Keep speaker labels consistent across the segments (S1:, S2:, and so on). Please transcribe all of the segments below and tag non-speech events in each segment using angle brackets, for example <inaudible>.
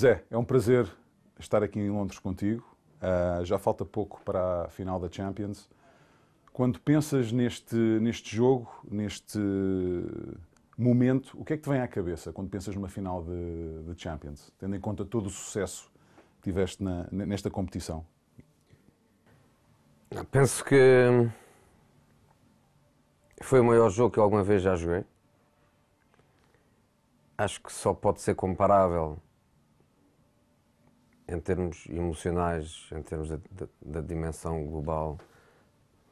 S1: Zé, é um prazer estar aqui em Londres contigo. Uh, já falta pouco para a final da Champions. Quando pensas neste, neste jogo, neste momento, o que é que te vem à cabeça quando pensas numa final de, de Champions, tendo em conta todo o sucesso que tiveste na, nesta competição? Penso que
S2: foi o maior jogo que alguma vez já joguei. Acho que só pode ser comparável em termos emocionais, em termos da dimensão global,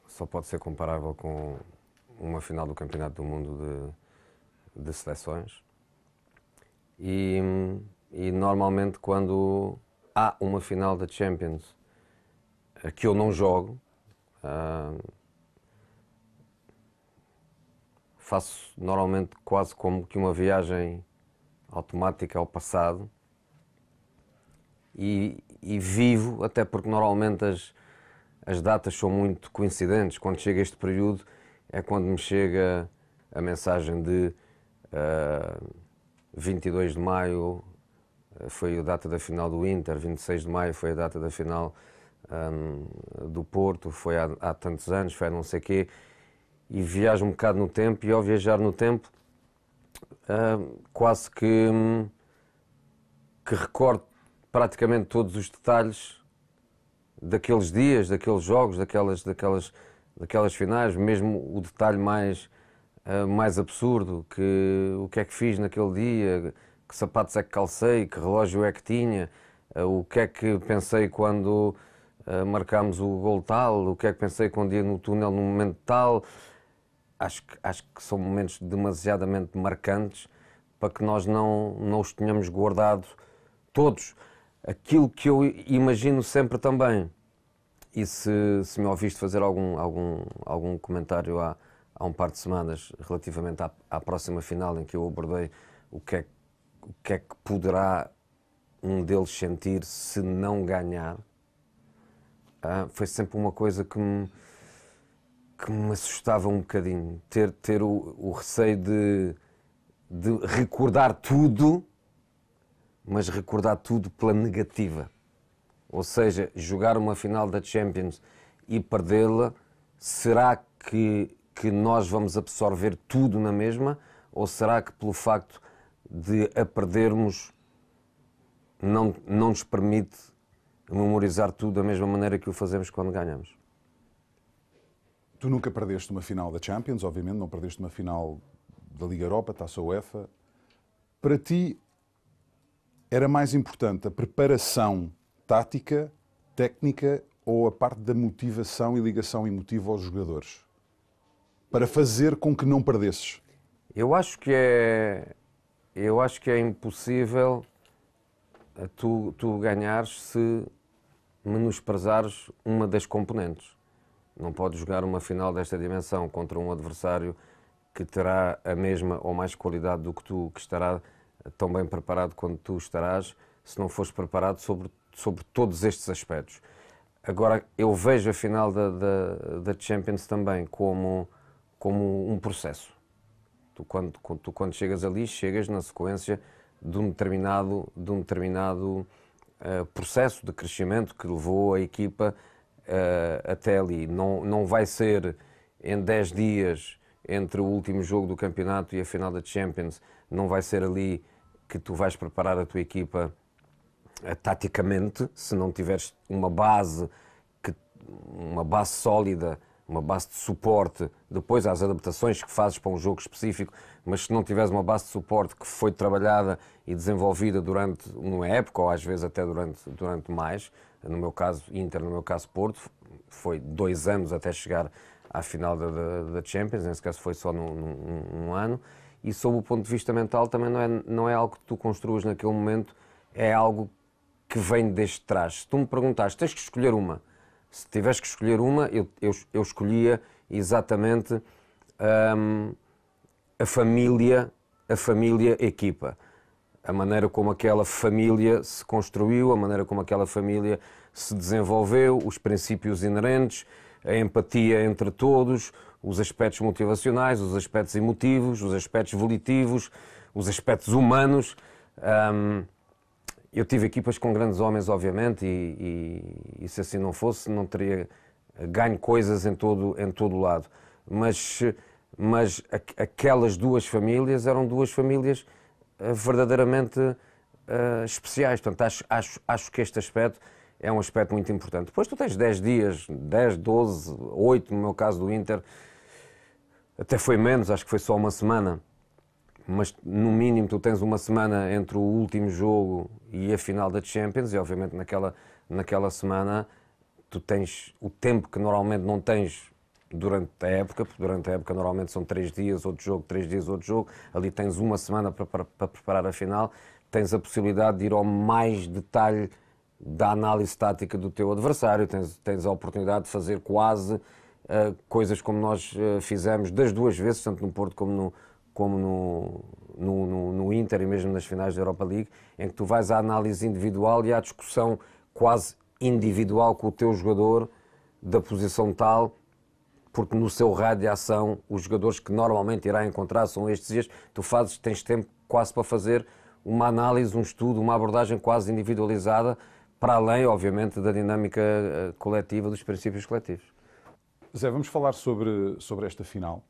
S2: só pode ser comparável com uma final do Campeonato do Mundo de, de Seleções. E, e, normalmente, quando há uma final da Champions eh, que eu não jogo, uh, faço normalmente quase como que uma viagem automática ao passado e, e vivo, até porque normalmente as, as datas são muito coincidentes. Quando chega este período é quando me chega a mensagem de uh, ah, 22 ah, de maio foi a data da final do Inter, 26 de maio foi a data da final um, do Porto, foi há, há, tantos anos, foi há não sei quê, e viajo um bocado no tempo, e ao viajar no tempo, uh, quase que, que recordo praticamente todos os detalhes daqueles dias, daqueles jogos, daquelas, daquelas, daquelas finais, mesmo o detalhe mais, uh, mais absurdo, que o que é que fiz naquele dia, que sapatos é que calcei, que relógio é que tinha, uh, o que é que pensei quando uh, marcámos o gol tal, o que é que pensei quando ia no túnel no momento tal. Acho que, acho que são momentos demasiadamente marcantes para que nós não, não os tenhamos guardado todos aquilo que eu imagino sempre também. E se, se me ouviste fazer algum, algum, algum comentário há, há um par de semanas relativamente à, à próxima final em que eu abordei o que, é, o que é que poderá um deles sentir se não ganhar, ah, foi sempre uma coisa que me, que me assustava um bocadinho. Ter, ter o, o receio de, de recordar tudo mas recordar tudo pela negativa. Ou seja, jogar uma final da Champions e perdê-la, será que, que nós vamos absorver tudo na mesma? Ou será que pelo facto de a perdermos não, não nos permite memorizar tudo da mesma maneira que o fazemos quando ganhamos?
S1: Tu nunca perdeste uma final da Champions, obviamente, não perdeste uma final da Liga Europa, Taça UEFA. Para ti, era mais importante a preparação tática, técnica ou a parte da motivação e ligação emotiva aos jogadores? Para fazer com que não perdesses? Eu acho que é,
S2: eu acho que é impossível tu, tu ganhares se menosprezares uma das componentes. Não podes jogar uma final desta dimensão contra um adversário que terá a mesma ou mais qualidade do que tu, que estará tão bem preparado quanto tu estarás, se não fores preparado sobre, sobre todos estes aspectos. Agora, eu vejo a final da, da, da Champions também como, como um processo. Tu quando, tu, quando chegas ali, chegas na sequência de um determinado, de um determinado uh, processo de crescimento que levou a equipa uh, até ali. Não, não vai ser em 10 dias entre o último jogo do campeonato e a final da Champions, não vai ser ali que tu vais preparar a tua equipa eh, taticamente, se não tiveres uma base que, uma base sólida, uma base de suporte, depois as adaptações que fazes para um jogo específico, mas se não tiveres uma base de suporte que foi trabalhada e desenvolvida durante uma época, ou às vezes até durante, durante mais, no meu caso Inter, no meu caso Porto, foi dois anos até chegar à final da, da, da Champions, nesse caso foi só num, num, num, ano, e sob o ponto de vista mental também não é, não é algo que tu construas naquele momento, é algo que vem desde trás. Se tu me perguntaste, tens que escolher uma, se tivesse que escolher uma, eu, eu, eu escolhia exatamente hum, a família, a família equipa. A maneira como aquela família se construiu, a maneira como aquela família se desenvolveu, os princípios inerentes, a empatia entre todos, os aspectos motivacionais, os aspectos emotivos, os aspectos volitivos, os aspectos humanos. Um, eu tive equipas com grandes homens, obviamente, e, e, e, se assim não fosse, não teria ganho coisas em todo em todo lado. Mas mas aquelas duas famílias eram duas famílias eh, verdadeiramente uh, especiais. Portanto, acho, acho, acho que este aspecto é um aspecto muito importante. Depois tu tens 10 dias, 10, 12, 8, no meu caso do Inter, até foi menos, acho que foi só uma semana. Mas no mínimo tu tens uma semana entre o último jogo e a final da Champions, e obviamente naquela, naquela semana tu tens o tempo que normalmente não tens durante a época, porque durante a época normalmente são três dias, outro jogo, três dias, outro jogo, ali tens uma semana para, para, para preparar a final, tens a possibilidade de ir ao mais detalhe da análise tática do teu adversário, tens, tens a oportunidade de fazer quase uh, coisas como nós uh, fizemos das duas vezes, tanto no Porto como, no, como no, no, no, no Inter e mesmo nas finais da Europa League, em que tu vais à análise individual e à discussão quase individual com o teu jogador da posição tal porque no seu rádio de ação os jogadores que normalmente irá encontrar são estes dias. Tu fazes, tens tempo quase para fazer uma análise, um estudo, uma abordagem quase individualizada para além, obviamente, da dinâmica eh, coletiva, dos princípios coletivos. Zé, vamos falar sobre,
S1: sobre esta final.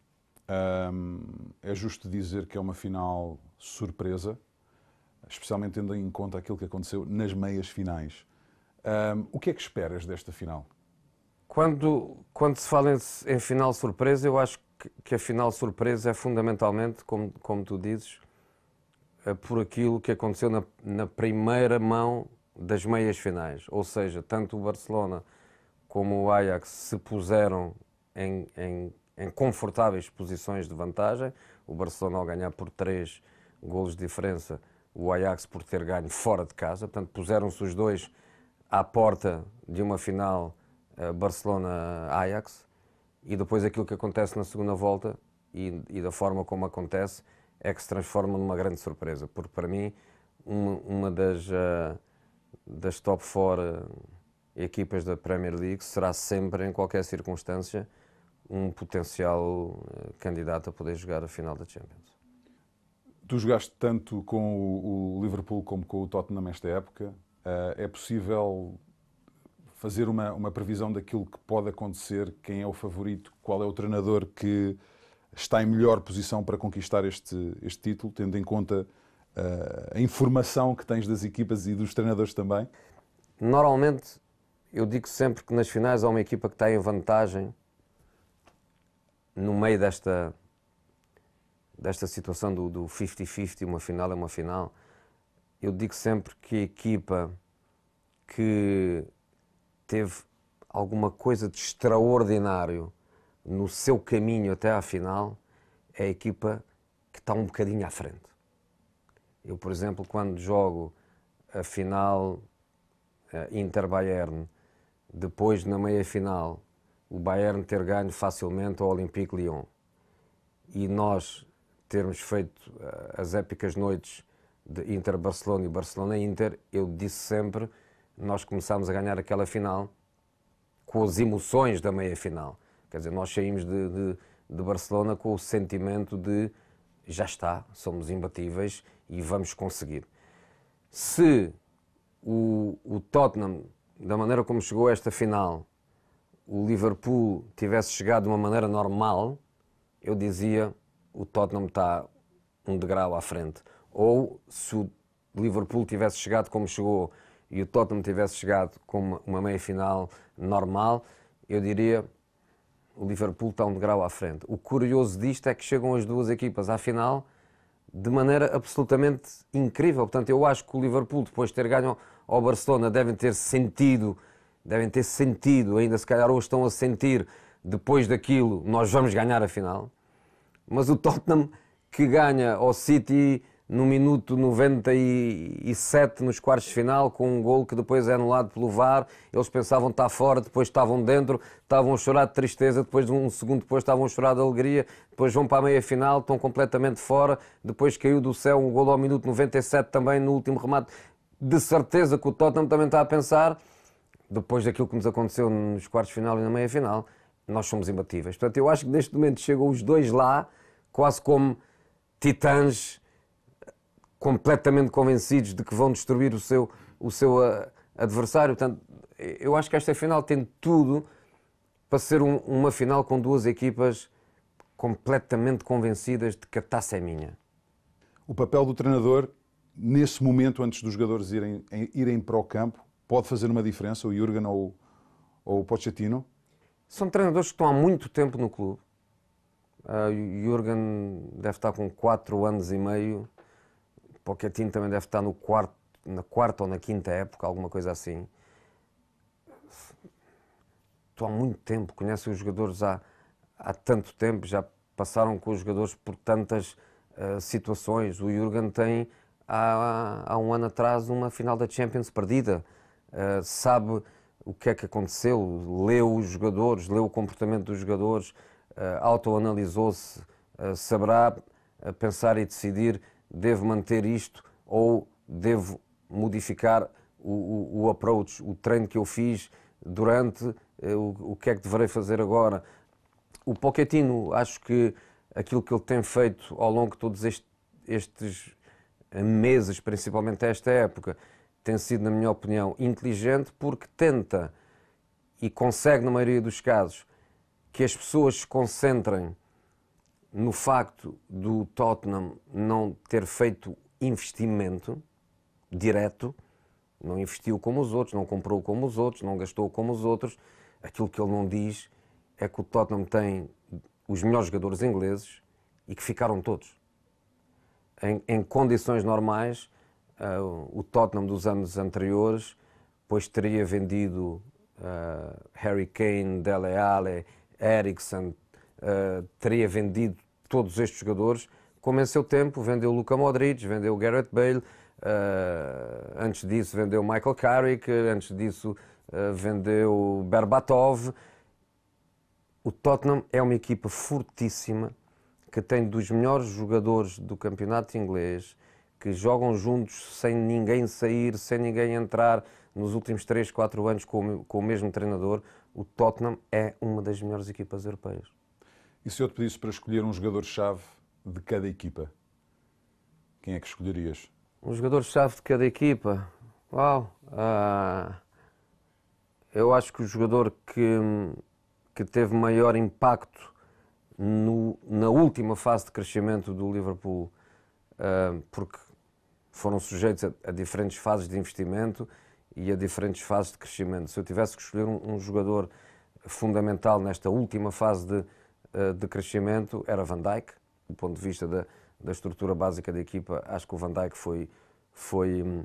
S1: é justo dizer que é uma final surpresa, especialmente tendo em conta aquilo que aconteceu nas meias finais. o que é que esperas desta final? Quando, quando se fala em, em final
S2: surpresa, eu acho que, que a final surpresa é fundamentalmente, como, como tu dizes, é por aquilo que aconteceu na, na primeira mão das meias finais, ou seja, tanto o Barcelona como o Ajax se puseram em, em, em confortáveis posições de vantagem, o Barcelona ao ganhar por três golos de diferença, o Ajax por ter ganho fora de casa, portanto puseram-se os dois à porta de uma final eh, Barcelona-Ajax e depois aquilo que acontece na segunda volta e, e, da forma como acontece é que se transforma numa grande surpresa, porque para mim uma, uma das uh, das top 4 eh, equipas da Premier League será sempre, em qualquer circunstância, um potencial eh, candidato a poder jogar a final da Champions.
S1: Tu jogaste tanto com o Liverpool como com o Tottenham nesta época. Eh, é possível fazer uma, uma previsão daquilo que pode acontecer, quem é o favorito, qual é o treinador que está em melhor posição para conquistar este, este título, tendo em conta eh, a informação que tens das equipas e dos treinadores também?
S2: Normalmente, eu digo sempre que nas finais há uma equipa que está em vantagem no meio desta, desta situação do 50-50, uma final é uma final. Eu digo sempre que a equipa que teve alguma coisa de extraordinário no seu caminho até à final é a equipa que está um bocadinho à frente. Eu, por exemplo, quando jogo a final eh, Inter-Bayern, depois na meia-final, o Bayern ter ganho facilmente ao Olympique Lyon e nós termos feito eh, as épicas noites de Inter-Barcelona e Barcelona-Inter, eu disse sempre, nós começámos a ganhar aquela final com as emoções da meia-final. Quer dizer, nós saímos de, de, de Barcelona com o sentimento de já está, somos imbatíveis e vamos conseguir. Se o, o Tottenham, da maneira como chegou a esta final, o Liverpool tivesse chegado de uma maneira normal, eu dizia o Tottenham está um degrau à frente. Ou se o Liverpool tivesse chegado como chegou e o Tottenham tivesse chegado com uma meia final normal, eu diria o Liverpool está um degrau à frente. O curioso disto é que chegam as duas equipas à final de maneira absolutamente incrível. Portanto, eu acho que o Liverpool, depois de ter ganho ao Barcelona, devem ter sentido, devem ter sentido, ainda se calhar hoje estão a sentir, depois daquilo, nós vamos ganhar a final. Mas o Tottenham, que ganha ao City no minuto 97, nos quartos de final, com um gol que depois é anulado pelo VAR. Eles pensavam estar fora, depois estavam dentro, estavam a chorar de tristeza, depois de um segundo depois estavam a chorar de alegria, depois vão para a meia-final, estão completamente fora, depois caiu do céu um gol ao minuto 97 também, no último remate. De certeza que o Tottenham também está a pensar, depois daquilo que nos aconteceu nos quartos de final e na meia-final, nós somos imbatíveis. Portanto, eu acho que neste momento chegam os dois lá, quase como titãs completamente convencidos de que vão destruir o seu, o seu eh, adversário. Portanto, eu acho que esta final tem tudo para ser um, uma final com duas equipas
S1: completamente convencidas de que a taça é minha. O papel do treinador, nesse momento, antes dos jogadores irem, irem para o campo, pode fazer uma diferença, o Jurgen ou, ou o Pochettino? São treinadores que estão há muito tempo no clube.
S2: Uh, ah, Jurgen deve estar com 4 anos e meio Pochettino também deve estar no quarto, na quarta ou na quinta época, alguma coisa assim. Tu há muito tempo, conhece os jogadores há, há tanto tempo, já passaram com os jogadores por tantas uh, situações. O Jurgen tem há, há, um ano atrás uma final da Champions perdida. Uh, sabe o que é que aconteceu, leu os jogadores, leu o comportamento dos jogadores, uh, autoanalisou-se, uh, saberá pensar e decidir devo manter isto ou devo modificar o, o, o approach, o treino que eu fiz durante, eh, o, o que é que deverei fazer agora. O Pochettino, acho que aquilo que ele tem feito ao longo de todos estes eh, meses, principalmente esta época, tem sido, na minha opinião, inteligente porque tenta e consegue, na maioria dos casos, que as pessoas se concentrem no facto do Tottenham não ter feito investimento direto, não investiu como os outros, não comprou como os outros, não gastou como os outros. Aquilo que ele não diz é que o Tottenham tem os melhores jogadores ingleses e que ficaram todos. Em, em condições normais, uh, o Tottenham dos anos anteriores, pois teria vendido uh, Harry Kane, Dele Alli, Eriksen, eh, teria vendido todos estes jogadores, como em seu tempo vendeu Luca Modric, vendeu Gareth Bale, uh, antes disso vendeu Michael Carrick, antes disso uh, vendeu Berbatov. O Tottenham é uma equipa fortíssima que tem dos melhores jogadores do campeonato inglês, que jogam juntos sem ninguém sair, sem ninguém entrar nos últimos 3, 4 anos com o, com o mesmo treinador. O Tottenham é uma das melhores equipas europeias.
S1: E se eu te pedisse para escolher um jogador-chave de cada equipa, quem é que escolherias?
S2: Um jogador-chave de cada equipa? Uau! Uh, eu acho que o jogador que, que teve maior impacto no, na última fase de crescimento do Liverpool, uh, porque foram sujeitos a, a, diferentes fases de investimento e a diferentes fases de crescimento. Se eu tivesse que escolher um, um jogador fundamental nesta última fase de eh, de crescimento era Van Dijk, do ponto de vista da, da estrutura básica da equipa, acho que o Van Dijk foi, foi hum,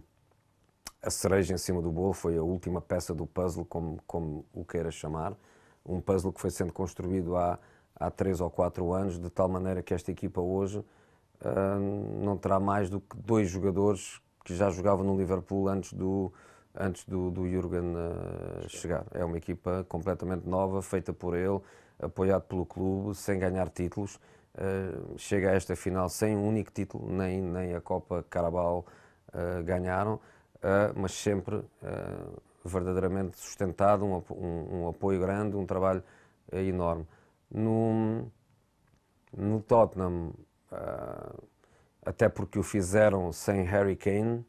S2: a cereja em cima do bolo, foi a última peça do puzzle, como, como o queiras chamar. Um puzzle que foi sendo construído há, há três ou quatro anos, de tal maneira que esta equipa hoje uh, não terá mais do que dois jogadores que já jogavam no Liverpool antes do, antes do, do Jurgen uh, eh, chegar. É uma equipa completamente nova, feita por ele, apoiado pelo clube, sem ganhar títulos. Uh, chega a esta final sem um único título, nem, nem a Copa Carabao uh, ganharam, uh, mas sempre verdadeiramente sustentado, um, um, um, apoio grande, um trabalho enorme. No, no Tottenham, até porque o fizeram sem Harry Kane,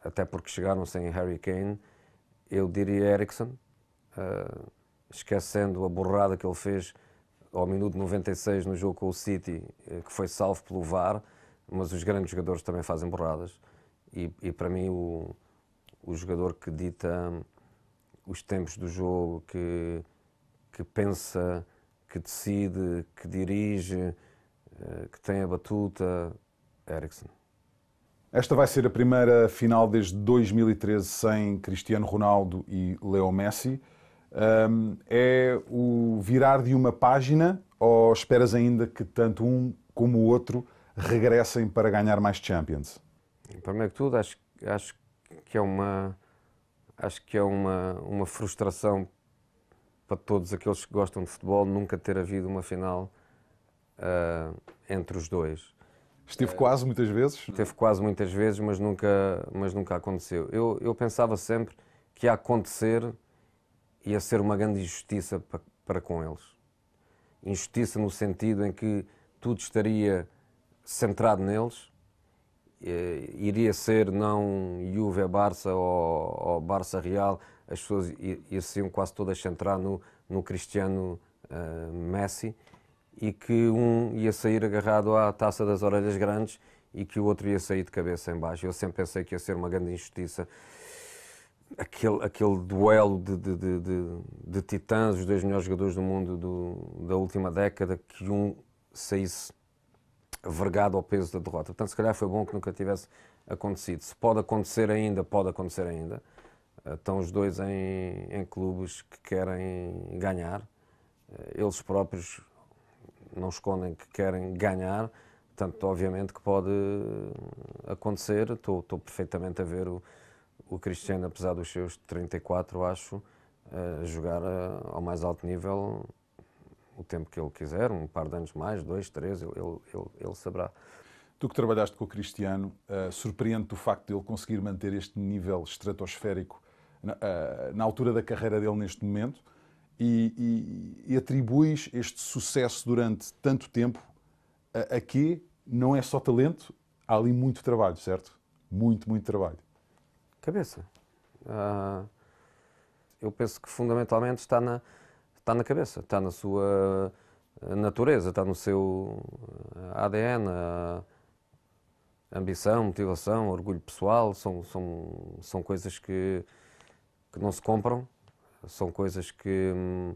S2: até porque chegaram sem Harry Kane, eu diria Ericsson esquecendo a borrada que ele fez ao minuto 96 no jogo com o City, eh, que foi salvo pelo VAR, mas os grandes jogadores também fazem borradas. E, e para mim, o, o jogador que dita hum, os tempos do jogo, que, que pensa,
S1: que decide, que dirige, eh, que tem a batuta, é Ericsson. Esta vai ser a primeira final desde 2013 sem Cristiano Ronaldo e Leo Messi um, é o virar de uma página ou esperas ainda que tanto um como o outro regressem para ganhar mais Champions?
S2: Primeiro que tudo, acho, acho que é uma acho que é uma, uma frustração para todos aqueles que gostam de futebol nunca ter havido uma final uh, entre os dois. Esteve uh, quase muitas vezes? Esteve quase muitas vezes, mas nunca, mas nunca aconteceu. Eu, eu pensava sempre que ia acontecer ia ser uma grande injustiça para, para com eles. Injustiça no sentido em que tudo estaria centrado neles, eh, iria ser não Juve Barça ou, ou Barça Real, as pessoas iam quase todas centrar no, no Cristiano uh, Messi e que um ia sair agarrado à taça das orelhas grandes e que o outro ia sair de cabeça em baixo. Eu sempre pensei que ia ser uma grande injustiça aquele, aquele duelo de, de, de, de, de titãs, os dois melhores jogadores do mundo do, da última década, que um saísse vergado ao peso da derrota. Portanto, se calhar foi bom que nunca tivesse acontecido. Se pode acontecer ainda, pode acontecer ainda. Eh, estão os dois em, em clubes que querem ganhar. Eh, eles próprios não escondem que querem ganhar. Portanto, obviamente que pode eh, acontecer. Estou, estou perfeitamente a ver o, o Cristiano, apesar dos seus 34, acho, uh, jogar eh, ao mais alto nível o
S1: tempo que ele quiser, um par de anos mais, dois, três, ele, ele, ele saberá. Tu que trabalhaste com o Cristiano, uh, surpreende-te o facto de ele conseguir manter este nível estratosférico na, na altura da carreira dele neste momento e, e, e atribuis este sucesso durante tanto tempo a, a que não é só talento, há ali muito trabalho, certo? Muito, muito trabalho. Cabeça. Uh,
S2: eu penso que fundamentalmente está na, está na cabeça, está na sua ah, natureza, está no seu ADN. Ah, ambição, motivação, orgulho pessoal são, são, são coisas que, que não se compram, são coisas que hum,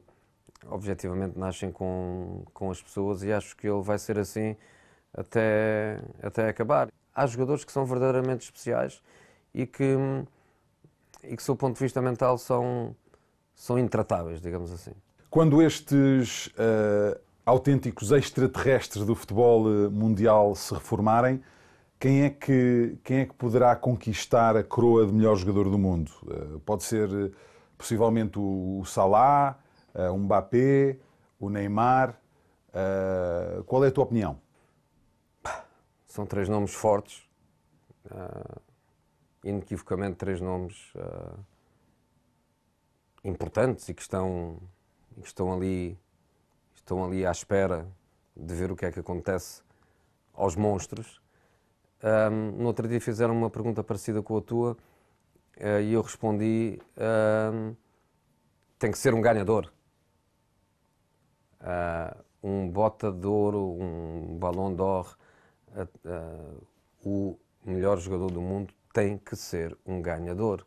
S2: objetivamente nascem com, com as pessoas e acho que ele vai ser assim até, até acabar. Há jogadores que são verdadeiramente especiais e que, e que, do ponto de vista mental, são, são intratáveis, digamos assim.
S1: Quando estes uh, autênticos extraterrestres do futebol eh, mundial se reformarem, quem é que, quem é que poderá conquistar a coroa de melhor jogador do mundo? Uh, pode ser possivelmente o, o Salah, uh, o Mbappé, o Neymar. Uh, qual é a tua opinião? São três nomes
S2: fortes. Uh, inequivocamente três nomes uh, importantes e que estão, que estão, ali, estão ali à espera de ver o que é que acontece aos monstros. Um, ah, no outro dia fizeram uma pergunta parecida com a tua uh, e eu respondi: tem que ser um ganhador. um bota de ouro, um balão d'or o melhor jogador do mundo tem que ser um ganhador.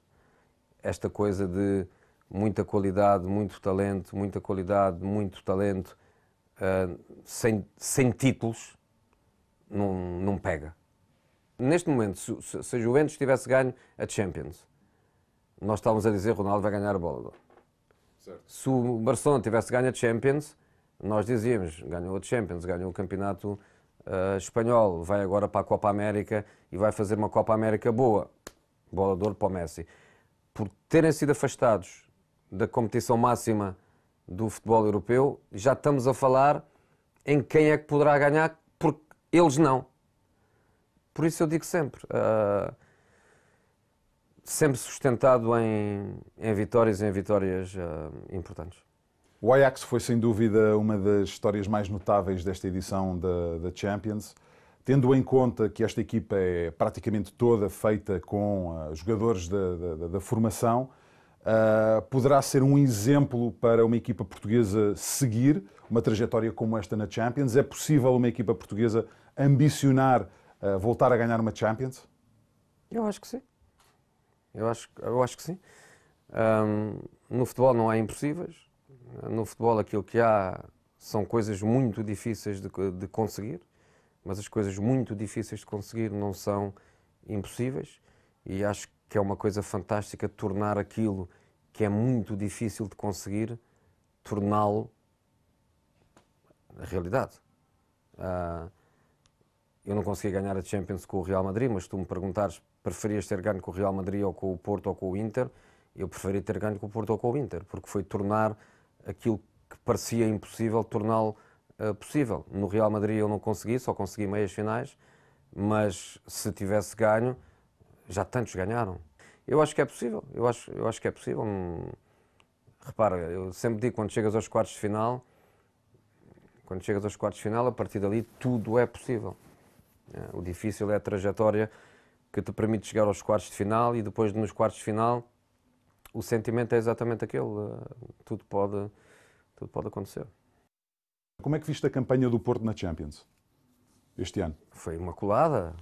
S2: Esta coisa de muita qualidade, muito talento, muita qualidade, muito talento, uh, sem, sem títulos, não, não pega. Neste momento, se, se, a Juventus tivesse ganho a Champions, nós estávamos a dizer Ronaldo vai ganhar a bola é? Se o Barcelona tivesse ganho a Champions, nós dizíamos ganhou a Champions, ganhou o campeonato uh, espanhol, vai agora para a Copa América e vai fazer uma Copa América boa. Bola de ouro para o Messi. Por terem sido afastados da competição máxima do futebol europeu, já estamos a falar em quem é que poderá ganhar, porque eles não. Por isso eu digo sempre, uh, sempre sustentado em, em vitórias, em vitórias uh, importantes.
S1: O Ajax foi sem dúvida uma das histórias mais notáveis desta edição da, da Champions, tendo em conta que esta equipa é praticamente toda feita com uh, jogadores da, da, da formação. Uh, poderá ser um exemplo para uma equipa portuguesa seguir uma trajetória como esta na Champions? É possível uma equipa portuguesa ambicionar uh, voltar a ganhar uma Champions? Eu acho que sim. Eu acho, eu acho que sim.
S2: Um, no futebol não há impossíveis. No futebol, aquilo que há são coisas muito difíceis de, de conseguir, mas as coisas muito difíceis de conseguir não são impossíveis e acho que é uma coisa fantástica tornar aquilo que é muito difícil de conseguir, torná-lo realidade. Uh, eu não consegui ganhar a Champions com o Real Madrid, mas tu me perguntares preferias ter ganho com o Real Madrid ou com o Porto ou com o Inter, eu preferi ter ganho com o Porto ou com o Inter, porque foi tornar aquilo que parecia impossível, torná-lo uh, possível. No Real Madrid eu não consegui, só consegui meias finais, mas se tivesse ganho, já tantos ganharam. Eu acho que é possível, eu acho, eu acho que é possível. Repara, eu sempre digo, quando chegas aos quartos de final, quando chegas aos quartos de final, a partir dali tudo é possível. Eh, o difícil é a trajetória que te permite chegar aos quartos de final e depois nos quartos de final o sentimento é exatamente aquele. Eh, tudo pode, tudo pode acontecer.
S1: Como é que viste a campanha do Porto na Champions este ano? Foi imaculada.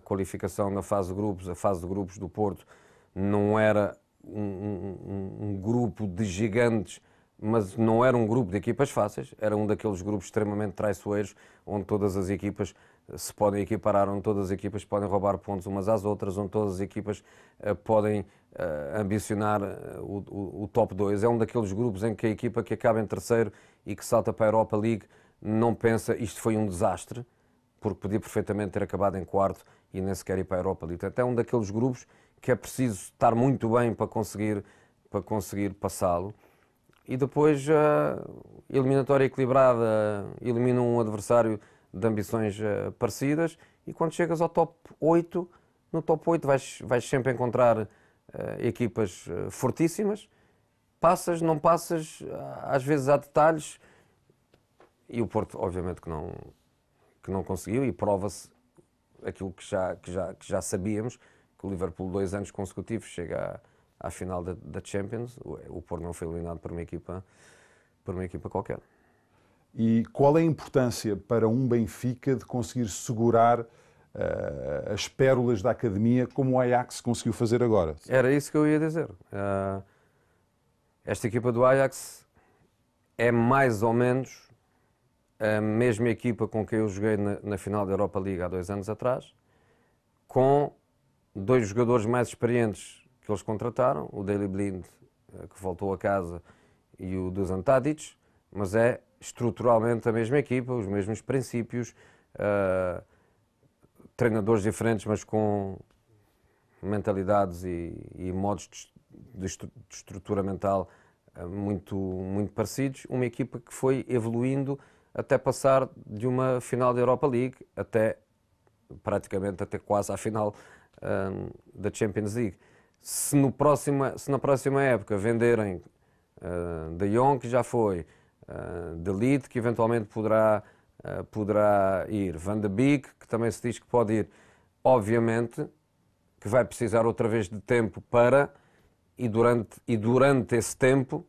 S2: A qualificação na fase de grupos, a fase de grupos do Porto não era um, um, um grupo de gigantes, mas não era um grupo de equipas fáceis. Era um daqueles grupos extremamente traiçoeiros, onde todas as equipas se podem equiparar, onde todas as equipas podem roubar pontos umas às outras, onde todas as equipas uh, podem uh, ambicionar eh, o, o, o, top 2. É um daqueles grupos em que a equipa que acaba em terceiro e que salta para a Europa League não pensa isto foi um desastre, porque podia perfeitamente ter acabado em quarto e nem sequer ir para a Europa League. Portanto, é um daqueles grupos que é preciso estar muito bem para conseguir, para conseguir passá-lo. E depois, uh, eliminatória equilibrada, elimina um adversário de ambições eh, parecidas, e quando chegas ao top 8, no top 8 vais, vais sempre encontrar uh, equipas uh, fortíssimas, passas, não passas, às vezes há detalhes, e o Porto obviamente que não, que não conseguiu, e prova-se aquilo que já, que, já, que já sabíamos, que o Liverpool dois anos consecutivos chega à, à final da,
S1: da Champions, o, o Porto não foi eliminado por uma equipa, por uma equipa qualquer. E qual é a importância para um Benfica de conseguir segurar uh, as pérolas da academia como o Ajax conseguiu fazer agora?
S2: Era isso que eu ia dizer. Uh, esta equipa do Ajax é mais ou menos a mesma equipa com que eu joguei na, na final da Europa League há dois anos atrás, com dois jogadores mais experientes que eles contrataram, o Daily Blind, eh, que voltou a casa, e o Dusan Tadic, mas é estruturalmente a mesma equipa, os mesmos princípios, uh, treinadores diferentes, mas com mentalidades e, e modos de, de, estrutura mental ah, muito, muito parecidos. Uma equipa que foi evoluindo até passar de uma final da Europa League até praticamente até quase à final um, ah, da Champions League. Se, no próxima, se na próxima época venderem uh, De Jong, que já foi, eh, de Leeds, que eventualmente poderá, uh, poderá ir, Van de Beek, que também se diz que pode ir. Obviamente que vai precisar outra vez de tempo para, e durante, e durante esse tempo,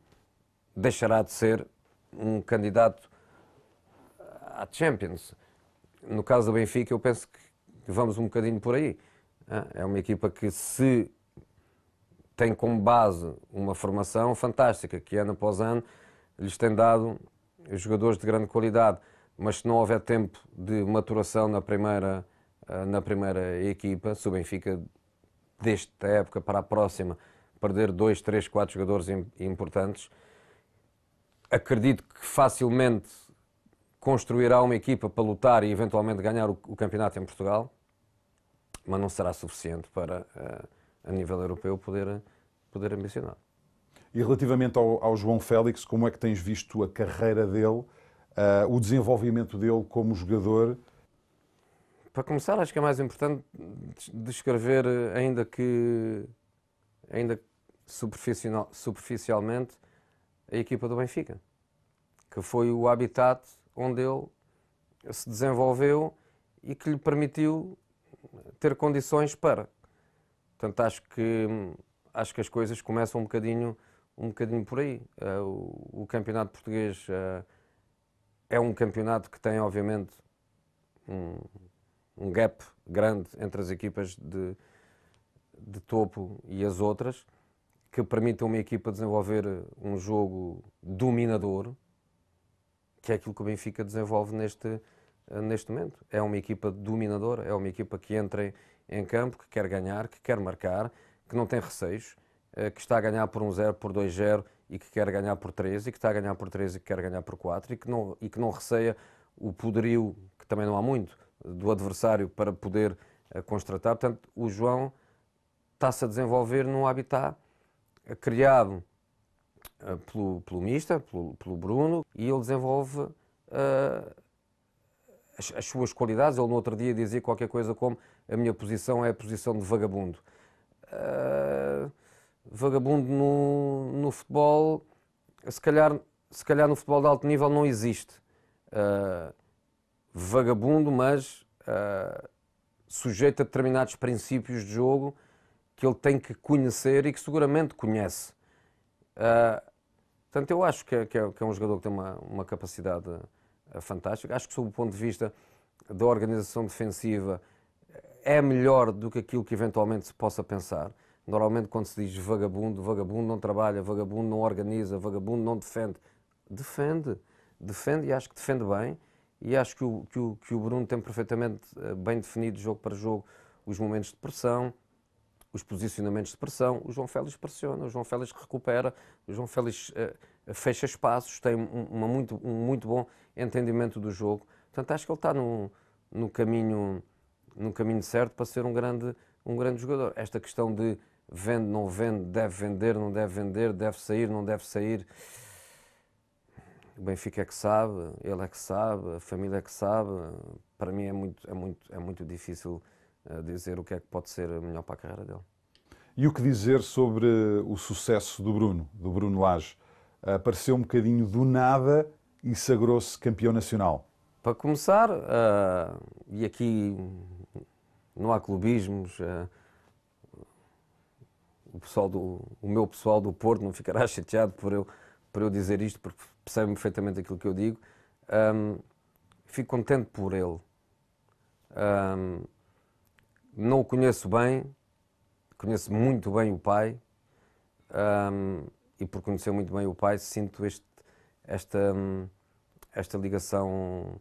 S2: deixará de ser um candidato eh, à Champions. No caso do Benfica, eu penso que vamos um bocadinho por aí. É uma equipa que se tem como base uma formação fantástica, que ano após ano lhes tem dado eh, jogadores de grande qualidade, mas se não houver tempo de maturação na primeira, eh, na primeira equipa, se o Benfica, desta época para a próxima, perder dois, três, quatro jogadores importantes, acredito que facilmente construirá uma equipa para lutar e eventualmente ganhar o, campeonato em Portugal, mas não será suficiente para, eh, a nível europeu, poder, poder ambicionar.
S1: E relativamente ao, ao João Félix, como é que tens visto a carreira dele, uh, o desenvolvimento dele como jogador?
S2: Para começar, acho que é mais importante descrever, eh, ainda que ainda superficial, superficialmente, a equipa do Benfica, que foi o habitat onde ele se desenvolveu e que lhe permitiu ter condições para. Portanto, acho que, acho que as coisas começam um bocadinho um bocadinho por aí. Uh, o, o, campeonato português uh, é um campeonato que tem, obviamente, um, um, gap grande entre as equipas de, de topo e as outras, que permite a uma equipa desenvolver um jogo dominador, que é aquilo que o Benfica desenvolve neste, eh, neste momento. É uma equipa dominadora, é uma equipa que entra em, em campo, que quer ganhar, que quer marcar, que não tem receios eh, que está a ganhar por 1-0, um por 2-0 e que quer ganhar por 3, e que está a ganhar por 3 e que quer ganhar por 4, e que não, e que não receia o poderio, que também não há muito, do adversário para poder eh, constatar. Portanto, o João está-se a desenvolver num habitat eh, criado pelo, pelo Mista, pelo, pelo Bruno, e ele desenvolve uh, as, as, suas qualidades. Ele no outro dia dizia qualquer coisa como a minha posição é a posição de vagabundo. Uh, vagabundo no, no futebol, se calhar, se calhar no futebol de alto nível não existe uh, vagabundo, mas uh, sujeito a determinados princípios de jogo que ele tem que conhecer e que seguramente conhece. Uh, portanto, eu acho que é, que, é, que é, um jogador que tem uma, uma capacidade fantástica. Acho que, sob o ponto de vista da organização defensiva, é melhor do que aquilo que eventualmente se possa pensar. Normalmente, quando se diz vagabundo, vagabundo não trabalha, vagabundo não organiza, vagabundo não defende. Defende, defende e acho que defende bem. E acho que o, que o, que o Bruno tem perfeitamente eh, bem definido, jogo para jogo, os momentos de pressão, os posicionamentos de pressão. O João Félix pressiona, o João Félix recupera, o João Félix uh, fecha espaços, tem uma muito, um muito bom entendimento do jogo. Portanto, acho que ele está no, no, caminho, no caminho certo para ser um grande, um grande jogador. Esta questão de vende, não vende, deve vender, não deve vender, deve sair, não deve sair. O Benfica é que sabe, ele é que sabe, a família é que sabe. Para mim é muito, é muito, é muito difícil eh, dizer o que é que pode ser melhor para a carreira dele.
S1: E o que dizer sobre eh, o sucesso do Bruno, do Bruno Lage? Apareceu um bocadinho do nada e sagrou-se campeão nacional. Para começar, uh, e aqui não
S2: há clubismos, uh, o, pessoal do, o meu pessoal do Porto não ficará <laughs> chateado por eu, por eu dizer isto, porque percebe perfeitamente aquilo que eu digo. Um, fico contente por ele. Um, não o conheço bem, conheço muito bem o pai, um, e por conhecer muito bem o pai, sinto este, esta, esta ligação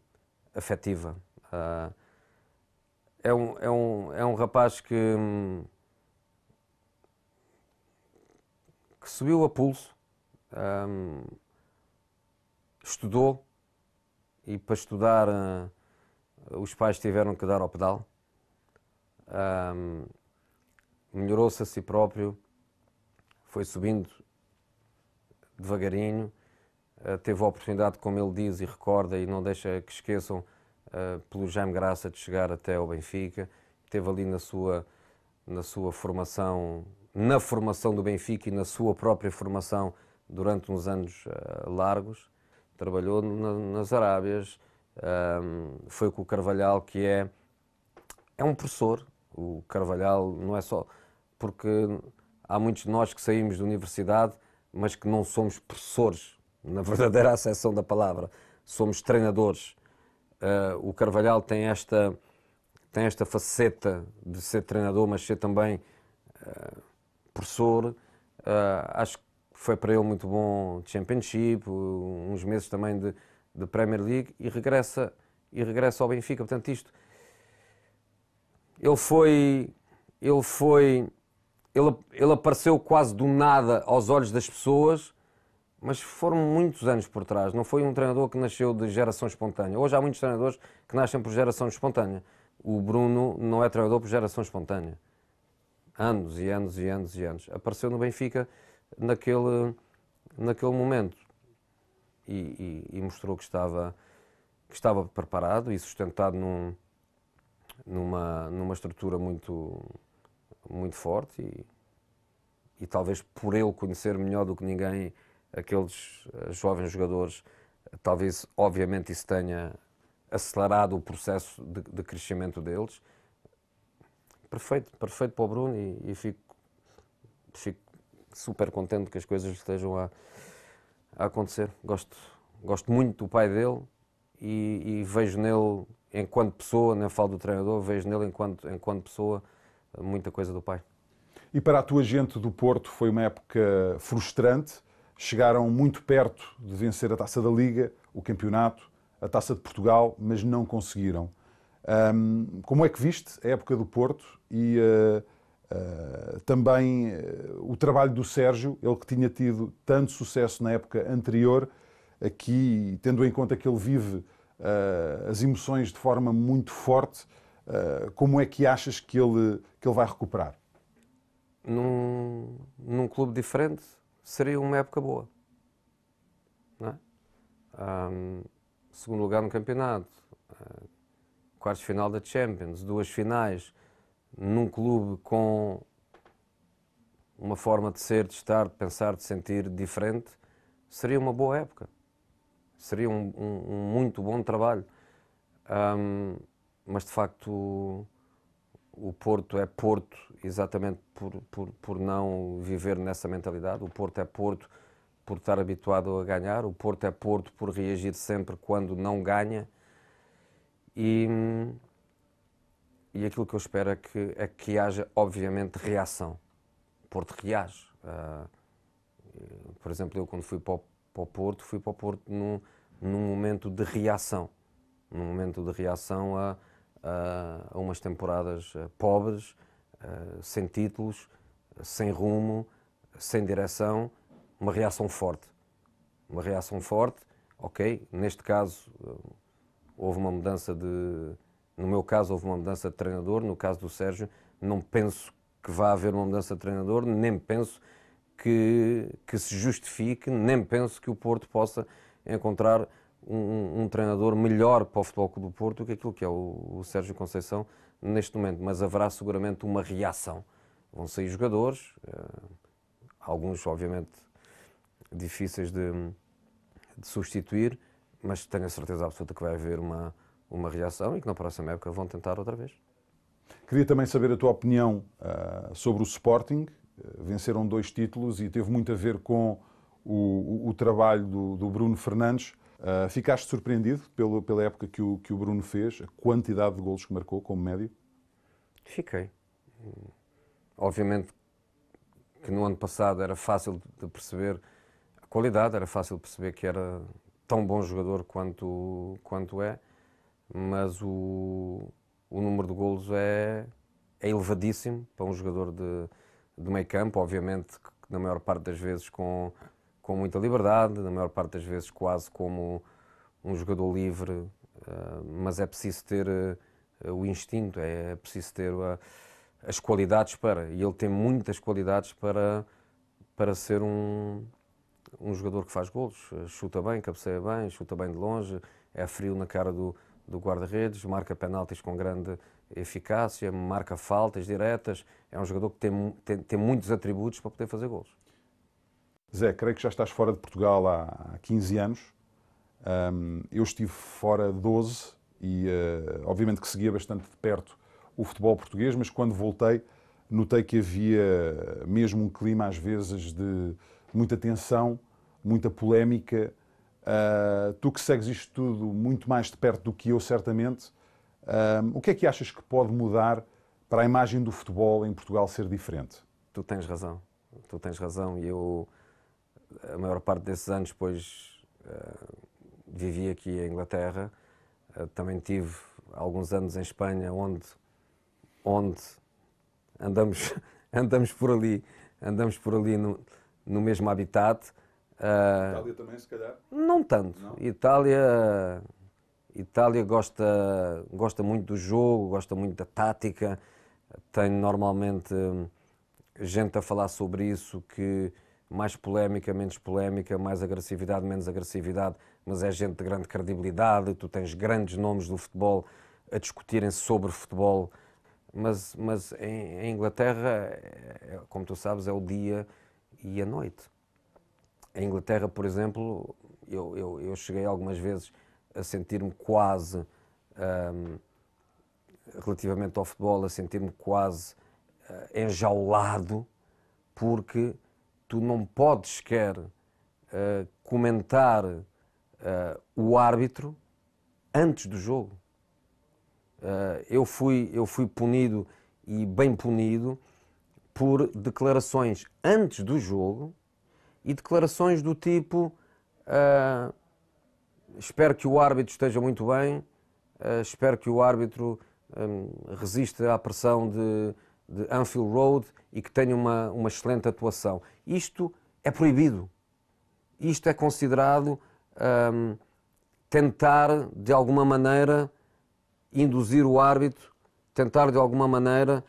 S2: afetiva. Uh, é, um, é, um, é um rapaz que hum, que subiu a pulso, um, estudou e para estudar uh, os pais tiveram que dar ao pedal. Um, melhorou-se a si próprio, foi subindo devagarinho, uh, teve a oportunidade, como ele diz e recorda, e não deixa que esqueçam, uh, pelo Jaime Graça de chegar até ao Benfica, teve ali na sua, na sua formação na formação do Benfica e na sua própria formação durante uns anos uh, largos. Trabalhou na, nas Arábias, ehm, foi com o Carvalhal, que é, é um professor. O Carvalhal não é só. Porque há muitos de nós que saímos da universidade, mas que não somos professores, na verdadeira <laughs> acessão da palavra. Somos treinadores. Uh, o Carvalhal tem esta, tem esta faceta de ser treinador, mas ser também eh, professor, uh, acho que foi para ele muito bom Championship, uns meses também de, de Premier League e regressa, e regressa ao Benfica. Portanto, isto. Ele foi. Ele foi. Ele, ele apareceu quase do nada aos olhos das pessoas, mas foram muitos anos por trás. Não foi um treinador que nasceu de geração espontânea. Hoje há muitos treinadores que nascem por geração espontânea. O Bruno não é treinador por geração espontânea anos e anos e anos e anos. Apareceu no Benfica naquele, naquele momento e, e, e mostrou que estava, que estava preparado e sustentado num, numa, numa estrutura muito, muito forte e, e talvez por ele conhecer melhor do que ninguém aqueles eh, jovens jogadores, talvez obviamente isso tenha acelerado o processo de, de crescimento deles perfeito, perfeito para o Bruno e, e fico, fico super contente que as coisas estejam a, a acontecer. Gosto, gosto muito do pai dele e, e, vejo nele, enquanto pessoa, nem falo do treinador, vejo nele, enquanto, enquanto pessoa, muita coisa do pai.
S1: E para a tua gente do Porto foi uma época frustrante. Chegaram muito perto de vencer a taça da Liga, o campeonato, a taça de Portugal, mas não conseguiram. Um, como é que viste a época do Porto e uh, uh, também uh, o trabalho do Sérgio, ele que tinha tido tanto sucesso na época anterior, aqui, tendo em conta que ele vive as emoções de forma muito forte, como é que achas que ele, que ele vai recuperar?
S2: Num, num clube diferente seria uma época boa. Não é? Um, segundo lugar no campeonato, quartos de final da Champions, duas finais, num clube com uma forma de ser, de estar, de pensar, de sentir diferente, seria uma boa época. Seria um, um, um muito bom trabalho. Um, mas de facto o Porto é Porto exatamente por, por, por não viver nessa mentalidade. O Porto é Porto por estar habituado a ganhar, o Porto é Porto por reagir sempre quando não ganha e, e aquilo que eu espero é que, é que haja, obviamente, reação. Porto reage. Uh, por exemplo, eu quando fui para o, para o, Porto, fui para o Porto num, num momento de reação. Num momento de reação a, a, a umas temporadas ah, pobres, ah, sem títulos, sem rumo, sem direção, uma reação forte. Uma reação forte, ok, neste caso houve uma mudança de. No meu caso, houve uma mudança de treinador, no caso do Sérgio, não penso que vá haver uma mudança de treinador, nem penso que, que se justifique, nem penso que o Porto possa encontrar um, um treinador melhor para o Futebol Clube do Porto do que aquilo que é o, o Sérgio Conceição neste momento. Mas haverá seguramente uma reação. Vão sair jogadores, eh, alguns, obviamente, difíceis de, de substituir mas tenho a certeza absoluta que vai haver uma, uma reação e que na próxima época vão tentar outra vez.
S1: Queria também saber a tua opinião uh, sobre o Sporting. Uh, venceram dois títulos e teve muito a ver com o, o, o trabalho do, do, Bruno Fernandes. Uh, ficaste surpreendido pelo, pela época que o, que o Bruno fez, a quantidade de golos que marcou como médio? Fiquei. Obviamente que no ano passado era fácil de
S2: perceber a qualidade, era fácil de perceber que era tão bom jogador quanto, quanto é, mas o, o número de golos é, é elevadíssimo para um jogador de, de meio campo, obviamente na maior parte das vezes com, com muita liberdade, na maior parte das vezes quase como um jogador livre, eh, mas é preciso ter eh, o instinto, é, é preciso ter as qualidades para, e ele tem muitas qualidades para, para ser um, um jogador que faz golos, eh, chuta bem, cabeceia bem, chuta bem de longe, é frio na cara do, do guarda-redes, marca penaltis com grande eficácia, marca faltas diretas, é um jogador que tem, tem, tem muitos atributos para poder fazer golos.
S1: Zé, creio que já estás fora de Portugal há 15 anos. Um, eu estive fora 12 e, uh, obviamente, que seguia bastante de perto o futebol português, mas quando voltei, notei que havia mesmo um clima, às vezes, de muita tensão, muita polémica. Uh, tu que segues isto tudo muito mais de perto do que eu, certamente, uh, o que é que achas que pode mudar para a imagem do futebol em Portugal ser diferente?
S2: Tu tens razão, tu tens razão. E eu, a maior parte desses anos, pois uh, vivi aqui em Inglaterra, também tive alguns anos em Espanha, onde, onde andamos, <laughs> andamos por ali, andamos por ali. No, no mesmo habitat. Uh, Itália também, se calhar? Não tanto. Não? Itália, Itália gosta, gosta muito do jogo, gosta muito da tática, tem normalmente hum, gente a falar sobre isso que mais polémica, menos polémica, mais agressividade, menos agressividade, mas é gente de grande credibilidade, tu tens grandes nomes do futebol a discutirem sobre futebol, mas, mas em, em Inglaterra, é, é, como tu sabes, é o dia e à noite. Em Inglaterra, por exemplo, eu, eu, eu cheguei algumas vezes a sentir-me quase, um, relativamente ao futebol, a sentir-me quase uh, enjaulado, porque tu não podes quer uh, ah, comentar uh, o árbitro antes do jogo. eu, fui, eu fui punido e bem punido por declarações antes do jogo e declarações do tipo: uh, espero que o árbitro esteja muito bem, uh, espero que o árbitro um, resista à pressão de, de, Anfield Road e que tenha uma, uma excelente atuação. Isto é proibido. Isto é considerado um, tentar, de alguma maneira, induzir o árbitro, tentar, de alguma maneira,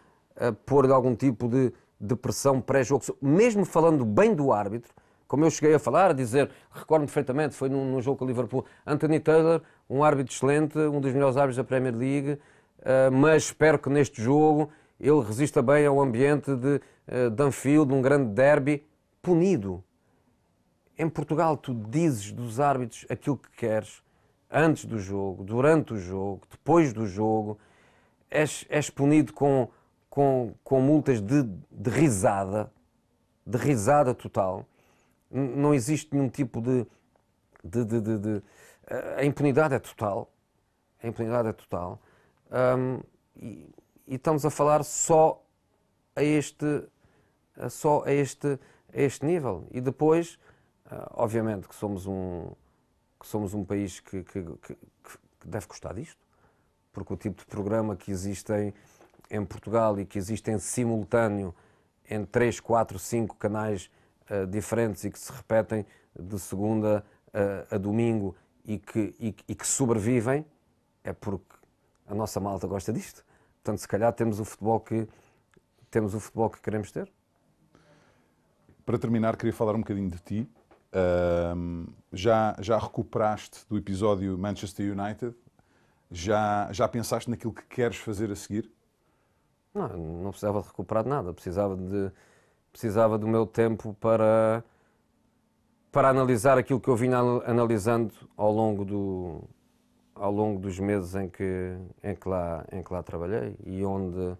S2: pôr-lhe algum tipo de, de pressão pré-jogo, mesmo falando bem do árbitro, como eu cheguei a falar, a dizer, recordo me perfeitamente, foi num, num, jogo com o Liverpool, Anthony Taylor, um árbitro excelente, um dos melhores árbitros da Premier League, uh, mas espero que neste jogo ele resista bem ao ambiente de uh, eh, Danfield, um grande derby, punido. Em Portugal, tu dizes dos árbitros aquilo que queres, antes do jogo, durante o jogo, depois do jogo, és, és punido com com, com multas de, de risada, de risada total. Não existe nenhum tipo de, de, de, de eh, a impunidade é total. A impunidade é total. Um, e, e, estamos a falar só a este, só a este, a este nível. E depois, uh, obviamente, que somos um, que somos um país que, que, que, que, deve custar disto, porque o tipo de programa que existem em Portugal e que existem simultâneo em 3, 4, 5 canais uh, diferentes e que se repetem de segunda a, eh, a domingo e que, e, e que sobrevivem, é porque a nossa malta gosta disto. Portanto, se calhar temos o futebol que,
S1: temos o futebol que queremos ter. Para terminar, queria falar um bocadinho de ti. Uh, já, já recuperaste do episódio Manchester United? Já, já pensaste naquilo que queres fazer a seguir? Não,
S2: não precisava de recuperar nada, precisava, de, precisava do meu tempo para, para analisar aquilo que eu vinha analisando ao longo, do, ao longo dos meses em que, em, que lá, em que lá trabalhei e onde,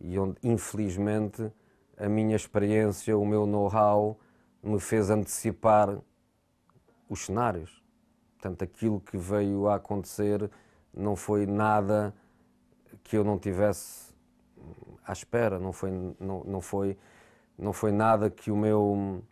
S2: e onde infelizmente, a minha experiência, o meu know-how me fez antecipar os cenários. Portanto, aquilo que veio a acontecer não foi nada que eu não tivesse à espera, não foi, não, não foi, não foi nada que o meu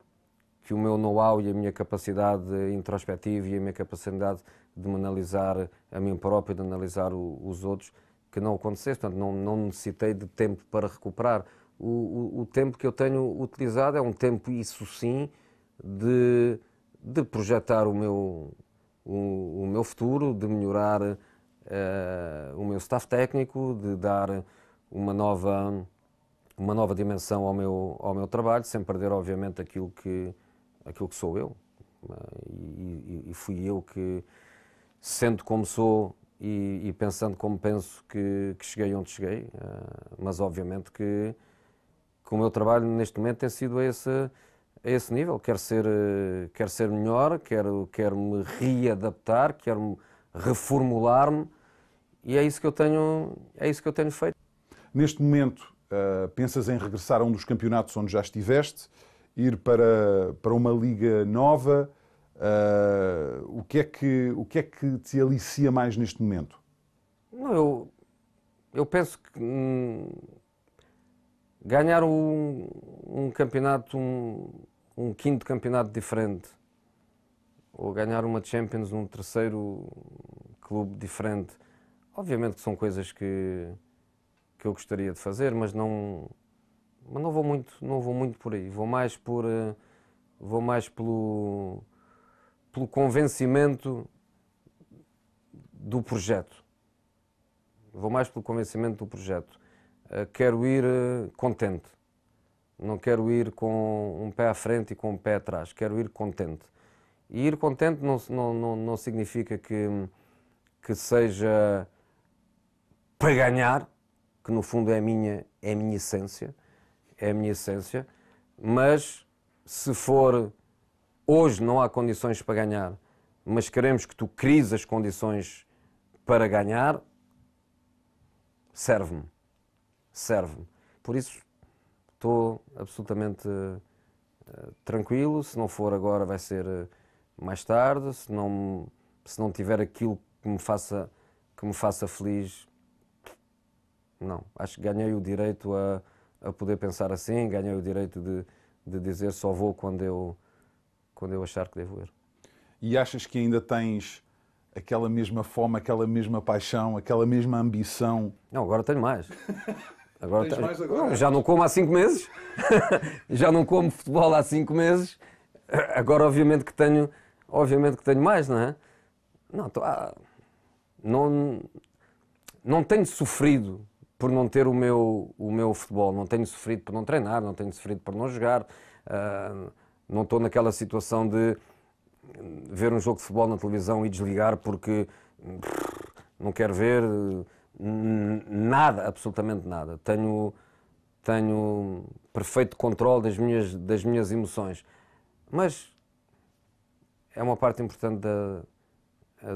S2: que o meu know-how e a minha capacidade introspectiva e a minha capacidade de me analisar a mim próprio, de analisar o, os outros, que não acontecesse. Portanto, não, não necessitei de tempo para recuperar. O, o, o, tempo que eu tenho utilizado é um tempo, isso sim, de, de projetar o meu, o, o meu futuro, de melhorar uh, o meu staff técnico, de dar uma nova, uma nova dimensão ao meu, ao meu trabalho, sem perder, obviamente, aquilo que, aquilo que sou eu. E, e, fui eu que, sendo como sou e, e pensando como penso, que, que, cheguei onde cheguei. Eh, mas, obviamente, que, que o meu trabalho neste momento tem sido a esse, a esse nível. Quero ser, eh, quero ser melhor, quero, quero me readaptar, quero
S1: reformular-me. E é isso que eu tenho, é isso que eu tenho feito. Neste momento, uh, pensas em regressar a um dos campeonatos onde já estiveste, ir para, para uma liga nova? Uh, o, que é que, o que é que te alicia mais neste momento?
S2: Não, eu, eu penso que hum, ganhar um, um campeonato, um, um quinto campeonato diferente, ou ganhar uma Champions num terceiro clube diferente, obviamente que são coisas que que eu gostaria de fazer, mas não, mas não vou muito, não vou muito por aí. Vou mais por, eh, vou mais pelo, pelo convencimento do projeto. Vou mais pelo convencimento do projeto. Eh, quero ir eh, contente. Não quero ir com um pé à frente e com um pé atrás. Quero ir contente. E ir contente não, não, não, não significa que, que seja para ganhar, que no fundo é a minha, é a minha essência, é a minha essência, mas se for hoje não há condições para ganhar, mas queremos que tu crises as condições para ganhar, serve-me. Serve-me. Por isso estou absolutamente eh, tranquilo, se não for agora vai ser eh, mais tarde, se não, se não tiver aquilo que me faça, que me faça feliz, não. Acho que ganhei o direito a, a poder pensar assim, ganhei o direito de, de dizer só vou quando eu,
S1: quando eu achar que devo ir. E achas que ainda tens aquela mesma fome, aquela mesma paixão, aquela mesma ambição? Não, agora tenho mais. <laughs> Agora, tenho... mais agora? Não, já
S2: não como há cinco meses. <laughs> já não como futebol há cinco meses. Agora, obviamente que tenho, obviamente que tenho mais, não é? Não, tô, ah, não, não tenho sofrido por não ter o meu, o meu futebol. Não tenho sofrido por não treinar, não tenho sofrido por não jogar, uh, não estou naquela situação de ver um jogo de futebol na televisão e desligar porque não quero ver nada, absolutamente nada. Tenho, tenho perfeito controle das minhas, das minhas emoções. Mas é uma parte importante da,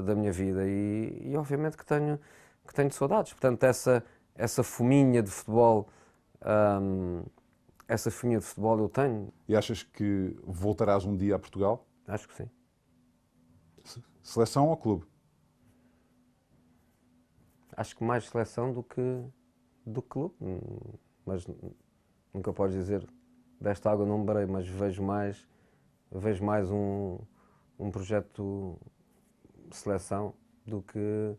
S2: da minha vida e, e obviamente que tenho, que tenho saudades. Portanto, essa essa fominha de futebol,
S1: hum, essa fominha de futebol eu tenho. E achas que voltarás um dia a Portugal? Acho que sim. Seleção ou clube?
S2: Acho que mais seleção do que do clube, hum, mas nunca podes dizer desta água não beberei, mas vejo mais vejo mais um, um projeto seleção do que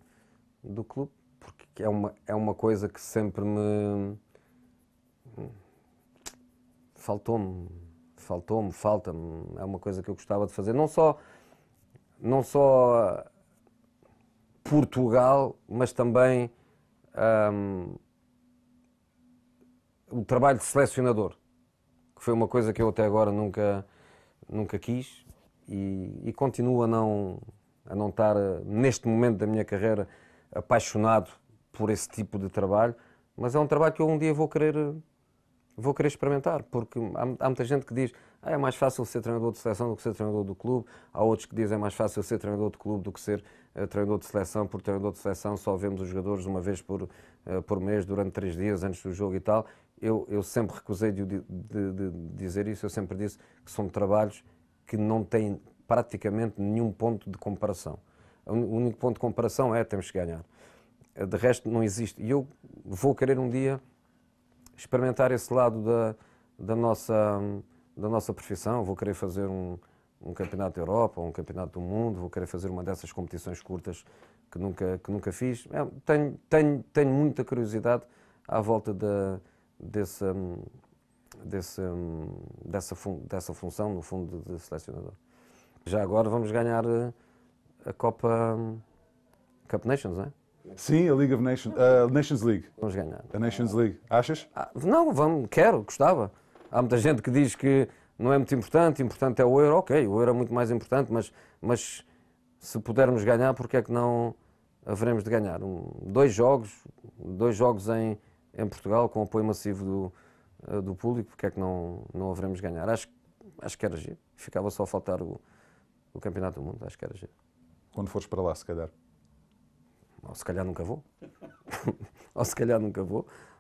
S2: do clube porque é uma, é uma coisa que sempre me. Hum, faltou-me, faltou-me, falta-me. É uma coisa que eu gostava de fazer. Não só. Não só Portugal, mas também um, o trabalho de selecionador, que foi uma coisa que eu até agora nunca, nunca quis e, e continuo a não, a não estar, eh, neste momento da minha carreira, apaixonado por esse tipo de trabalho, mas é um trabalho que eu um dia vou querer, vou querer experimentar, porque há, há muita gente que diz ah, é mais fácil ser treinador de seleção do que ser treinador do clube, há outros que dizem é mais fácil ser treinador de clube do que ser uh, treinador de seleção, porque treinador de seleção só vemos os jogadores uma vez por, uh, por mês, durante três dias, antes do jogo e tal. Eu, eu sempre recusei de, de, de, de dizer isso, eu sempre disse que são trabalhos que não têm praticamente nenhum ponto de comparação o único ponto de comparação é temos que ganhar. De resto, não existe. E eu vou querer um dia experimentar esse lado da, da, nossa, da nossa profissão. Vou querer fazer um, um campeonato da Europa, um campeonato do mundo, vou querer fazer uma dessas competições curtas que nunca, que nunca fiz. É, tenho, tenho, tenho muita curiosidade à volta da, desse, desse, dessa, fun, dessa função, no fundo, de selecionador. Já agora vamos ganhar eh, a Copa hum, Cup Nations, não é?
S1: Sim, a League of Nations, a Nations League. Vamos ganhar. A Nations League, achas? Ah,
S2: não, vamos, quero, gostava. Há muita gente que diz que não é muito importante, importante é o euro. Ok, o euro é muito mais importante, mas, mas se pudermos ganhar, porque é que não haveremos de ganhar? Um, dois jogos, dois jogos em, em Portugal com apoio massivo do, eh, do público, porque é que não, não haveremos de ganhar? Acho, acho que era giro. Ficava só a faltar o, o Campeonato do Mundo, acho que era giro. Quando fores para lá, se calhar. Ou se calhar nunca vou. <laughs> Ou se calhar nunca vou.